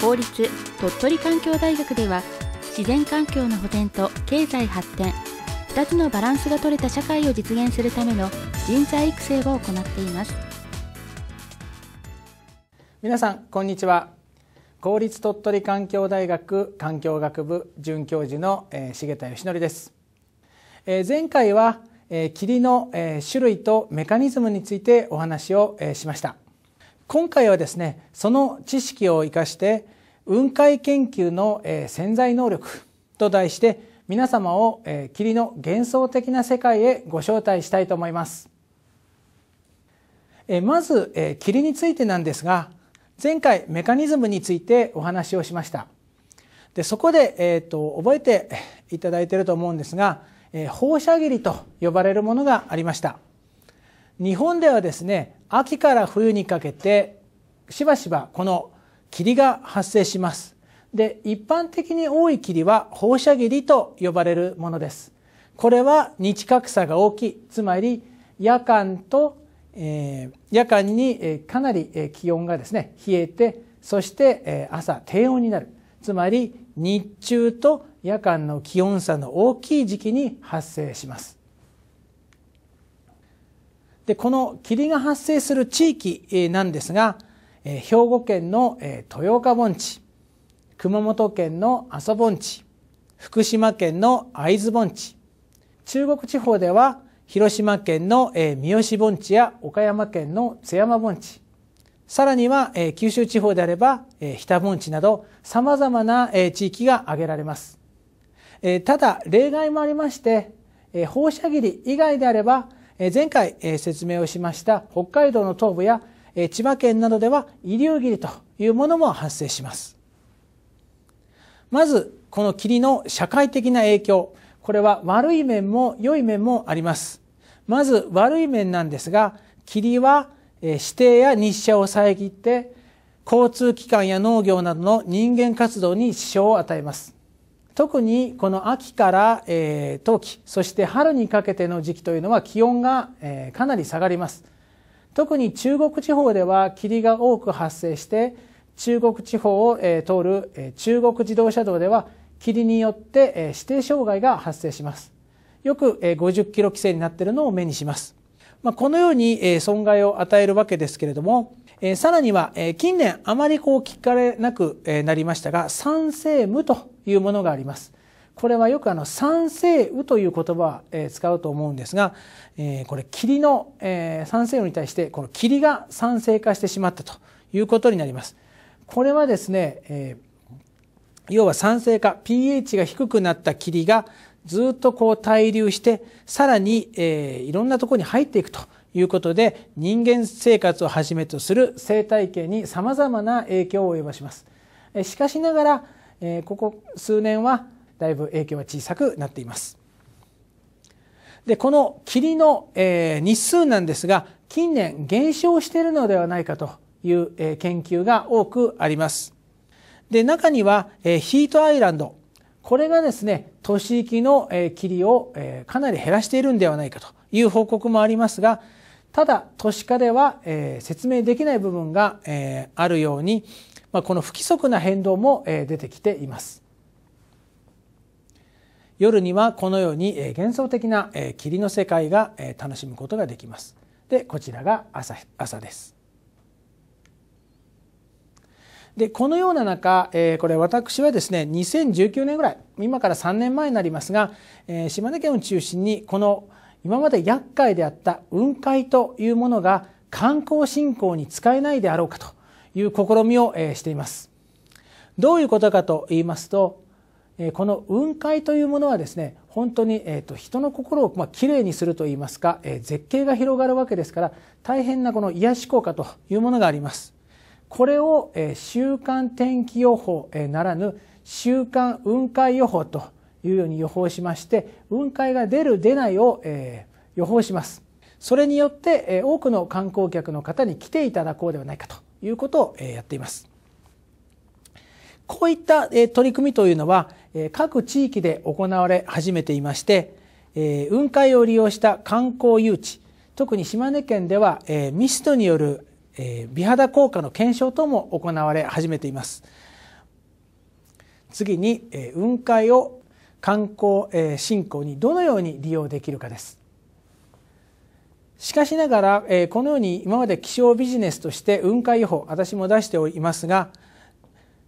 法律鳥取環境大学では自然環境の保全と経済発展2つのバランスが取れた社会を実現するための人材育成を行っています皆さんこんにちは公立鳥取環境大学環境学部准教授の、えー、重田義則です、えー、前回は、えー、霧の、えー、種類とメカニズムについてお話を、えー、しました今回はですねその知識を生かして雲海研究の、潜在能力と題して皆様を、霧の幻想的な世界へご招待したいと思います、えまず、霧についてなんですが前回メカニズムについてお話をしましたでそこで、えーと、と覚えていただいていると思うんですが、えー、放射霧と呼ばれるものがありました日本ではですね秋から冬にかけてしばしばこの霧が発生しますで一般的に多い霧は放射霧と呼ばれるものですこれは日格差が大きいつまり夜間と、えー、夜間に、かなり、気温がですね冷えてそして、朝低温になるつまり日中と夜間の気温差の大きい時期に発生しますでこの霧が発生する地域なんですが兵庫県の豊岡盆地熊本県の阿蘇盆地福島県の会津盆地中国地方では広島県の三好盆地や岡山県の津山盆地さらには九州地方であれば日田盆地などさまざまな地域が挙げられますただ例外もありまして放射霧以外であれば前回説明をしました北海道の東部や千葉県などでは遺留霧というものも発生しますまずこの霧の社会的な影響これは悪い面も良い面もありますまず悪い面なんですが霧は指定や日射を遮って交通機関や農業などの人間活動に支障を与えます特にこの秋から、えー、冬季そして春にかけての時期というのは気温が、えー、かなり下がります特に中国地方では霧が多く発生して中国地方を、えー、通る、え中国自動車道では霧によって、え指定障害が発生しますよく、え50キロ規制になっているのを目にします、まあ、このように、え損害を与えるわけですけれどもえー、さらには、えー、近年あまりこう聞かれなく、えー、なりましたが、三聖無というものがあります。これはよくあの三聖雨という言葉は、え使うと思うんですが、えこれ霧の、え三聖雨に対してこの霧が酸性化してしまったということになります。これはですね、え要は酸性化 pH が低くなった霧がずっとこう滞留してさらに、えいろんなところに入っていくと。いうことで人間生活をはじめとする生態系にさまざまな影響を及ぼします。しかしながらここ数年はだいぶ影響は小さくなっています。でこの霧の日数なんですが近年減少しているのではないかという研究が多くあります。で中にはヒートアイランドこれがですね、都市域の霧をかなり減らしているんではないかという報告もありますが、ただ都市化では説明できない部分があるように、この不規則な変動も出てきています。夜にはこのように幻想的な霧の世界が楽しむことができます。で、こちらが朝朝です。でこのような中、えー、これ私はですね2019年ぐらい今から3年前になりますが、えー、島根県を中心にこの今まで厄介であった雲海というものが観光振興に使えないであろうかという試みを、えしています。どういうことかと言いますと、えこの雲海というものはですね本当に、えと、人の心を、まあ、きれいにするといいますか、え絶景が広がるわけですから大変なこの癒し効果というものがあります。これを、え週間天気予報、えならぬ週間雲海予報というように予報しまして雲海が出る出ないを、え予報しますそれによって、え多くの観光客の方に来ていただこうではないかということを、えやっていますこういった、え取り組みというのは、え各地域で行われ始めていまして、え雲海を利用した観光誘致特に島根県では、えミストによるえー、美肌効果の検証等も行われ始めています次に、えー、雲海を観光、えー、振興にどのように利用できるかですしかしながら、えー、このように今まで気象ビジネスとして雲海予報私も出しておりますが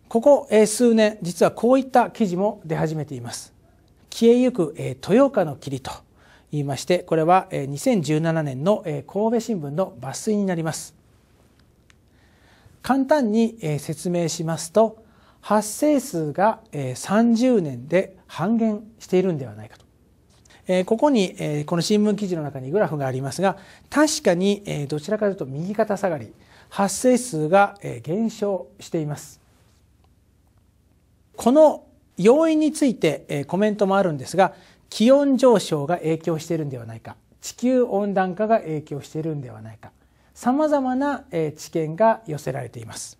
ここ、えー、数年実はこういった記事も出始めています消えゆく、えー、豊岡の霧と言いましてこれはえ2017年のえ神戸新聞の抜粋になります簡単に説明しますと発生数が30年で半減しているんではないかと。ここにこの新聞記事の中にグラフがありますが確かにどちらかというと右肩下がり発生数が減少しています。この要因についてコメントもあるんですが気温上昇が影響しているんではないか地球温暖化が影響しているんではないかさまざまな知見が寄せられています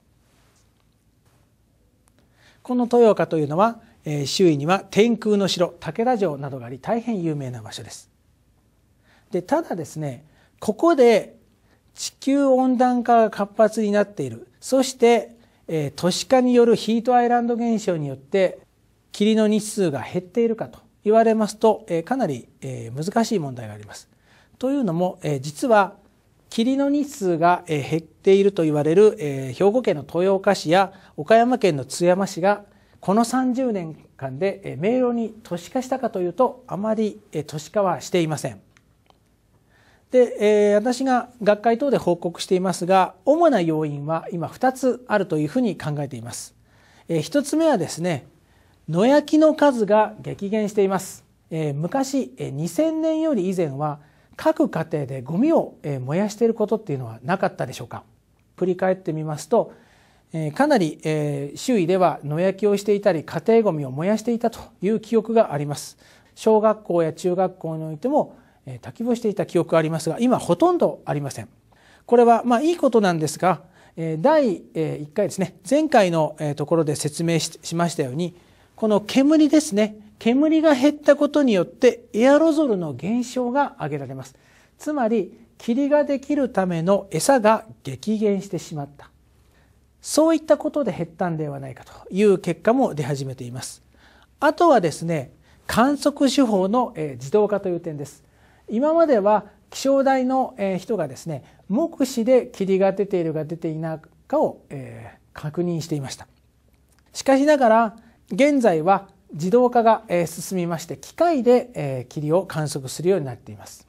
この豊岡というのは周囲には天空の城武田城などがあり大変有名な場所ですでただですねここで地球温暖化が活発になっているそして都市化によるヒートアイランド現象によって霧の日数が減っているかと言われますとかなり難しい問題があります。というのも実は霧の日数が減っていると言われる兵庫県の豊岡市や岡山県の津山市がこの30年間で明瞭に都市化したかというとあまり都市化はしていません。で、え私が学会等で報告していますが主な要因は今2つあるというふうに考えています。え1つ目はですね野焼きの数が激減しています。え昔2000年より以前は各家庭でゴミを燃やしていることっていうのはなかったでしょうか振り返ってみますとかなり周囲では野焼きをしていたり家庭ゴミを燃やしていたという記憶があります小学校や中学校においても焚き火をしていた記憶がありますが今ほとんどありませんこれはまあいいことなんですが第1回ですね前回のところで説明しましたようにこの煙ですね煙が減ったことによってエアロゾルの減少が挙げられます。つまり、霧ができるための餌が激減してしまった。そういったことで減ったんではないかという結果も出始めています。あとはですね、観測手法の自動化という点です。今までは気象台の人がですね、目視で霧が出ているか出ていないかを確認していました。しかしながら、現在は自動化が進みまして機械で霧を観測するようになっています。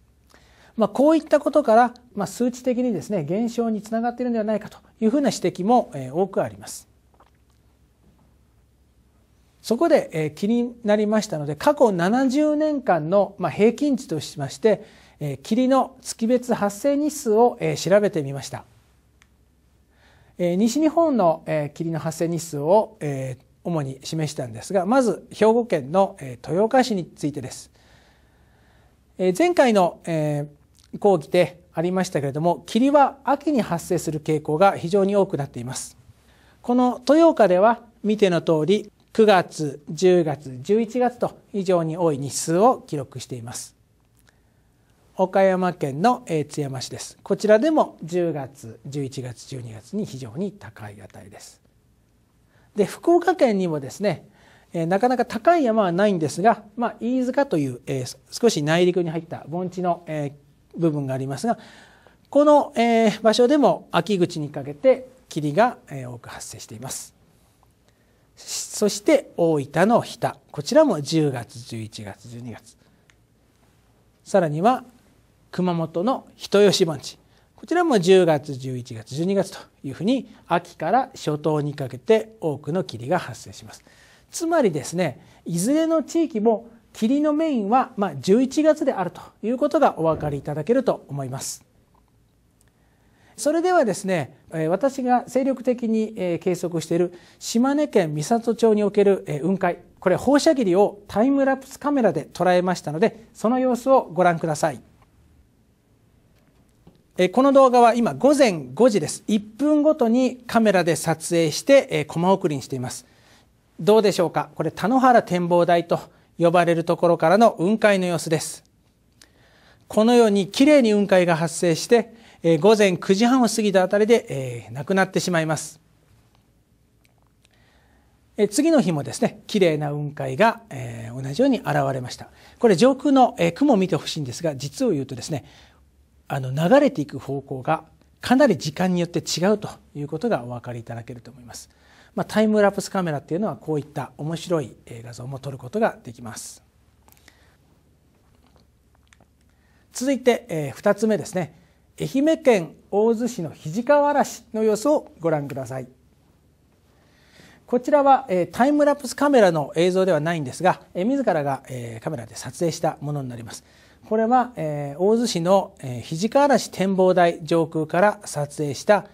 まあ、こういったことから、まあ、数値的にですね減少につながっているのではないかというふうな指摘も多くあります。そこで気になりましたので過去70年間の平均値としまして霧の月別発生日数を調べてみました。西日本の霧の発生日数を主に示したんですがまず兵庫県の豊岡市についてです。前回の講義でありましたけれども霧は秋に発生する傾向が非常に多くなっています。この豊岡では見ての通り9月10月11月と非常に多い日数を記録しています岡山県の津山市ですこちらでも10月11月12月に非常に高い値ですで福岡県にもですねなかなか高い山はないんですが、まあ、飯塚という、えー、少し内陸に入った盆地の、えー、部分がありますがこの、えー、場所でも秋口にかけて霧が、え多く発生していますそして大分の日田こちらも10月11月12月さらには熊本の人吉盆地こちらも10月、11月、12月というふうに秋から初冬にかけて多くの霧が発生します。つまりですね、いずれの地域も霧のメインはまあ11月であるということがお分かりいただけると思います。それではですね、私が精力的に計測している島根県美郷町における雲海、これ放射霧をタイムラプスカメラで捉えましたので、その様子をご覧ください。えこの動画は今午前5時です1分ごとにカメラで撮影して、えー、コマ送りにしていますどうでしょうかこれ田野原展望台と呼ばれるところからの雲海の様子ですこのように綺麗に雲海が発生して、えー、午前9時半を過ぎたあたりで、えー、なくなってしまいますえ次の日もですね綺麗な雲海が、えー、同じように現れましたこれ上空の、えー、雲を見てほしいんですが実を言うとですねあの流れていく方向がかなり時間によって違うということがお分かりいただけると思います。まあ、タイムラプスカメラっていうのはこういった面白い画像も撮ることができます。続いて、えー、2つ目ですね愛媛県大洲市の肱川嵐の様子をご覧くださいこちらは、えー、タイムラプスカメラの映像ではないんですが、えー、自らが、えー、カメラで撮影したものになりますこれは、えー、大洲市の、えー、肘川嵐展望台上空から撮影した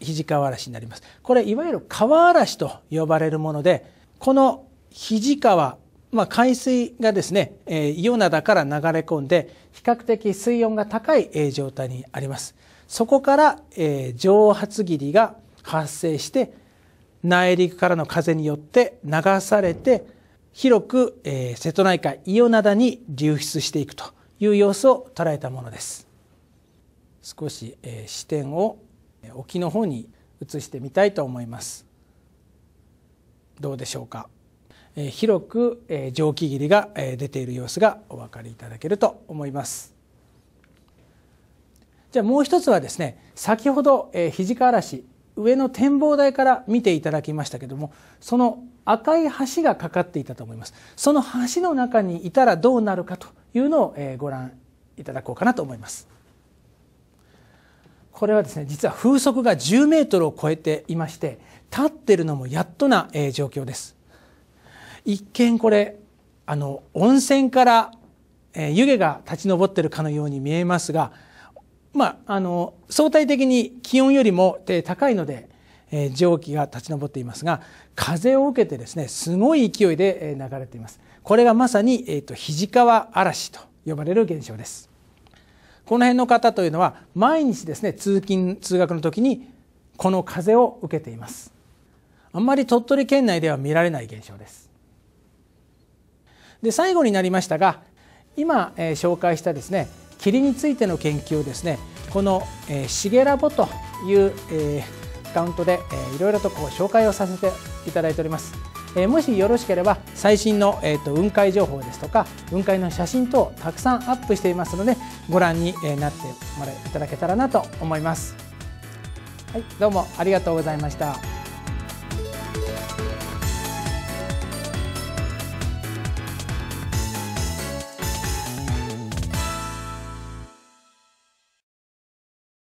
肘川嵐になります。これいわゆる川嵐と呼ばれるもので、この肘川、まあ、海水がですね、えー、伊予灘から流れ込んで、比較的水温が高い、えー、状態にあります。そこから、えー、蒸発霧が発生して、内陸からの風によって流されて、広く、えー、瀬戸内海、伊予灘に流出していくと。いう様子を捉えたものです少し、え視点を沖の方に移してみたいと思いますどうでしょうか、え広く、え蒸気霧が、え出ている様子がお分かりいただけると思いますじゃあもう一つはですね先ほど、え川土方嵐上の展望台から見ていただきましたけどもその赤い橋がかかっていたと思いますその橋の中にいたらどうなるかというのをご覧いただこうかなと思います。これはですね、実は風速が10メートルを超えていまして、立ってるのもやっとな状況です。一見これ、あの、温泉から湯気が立ち上っているかのように見えますが、まあ、あの、相対的に気温よりも高いので、蒸気が立ち上っていますが、風を受けてですね、すごい勢いで流れています。これがまさに、えーと、と肘川嵐と呼ばれる現象です。この辺の方というのは毎日ですね通勤通学の時にこの風を受けていますあんまり鳥取県内では見られない現象ですで最後になりましたが今、えー、紹介したですね霧についての研究をですねこの、えー、シゲラボという、えー、アカウントで、えー、いろいろとこう紹介をさせていただいておりますえもしよろしければ最新の、えー、と雲海情報ですとか雲海の写真等をたくさんアップしていますのでご覧になってもらいただけたらなと思います。はい、どうもありがとうございました。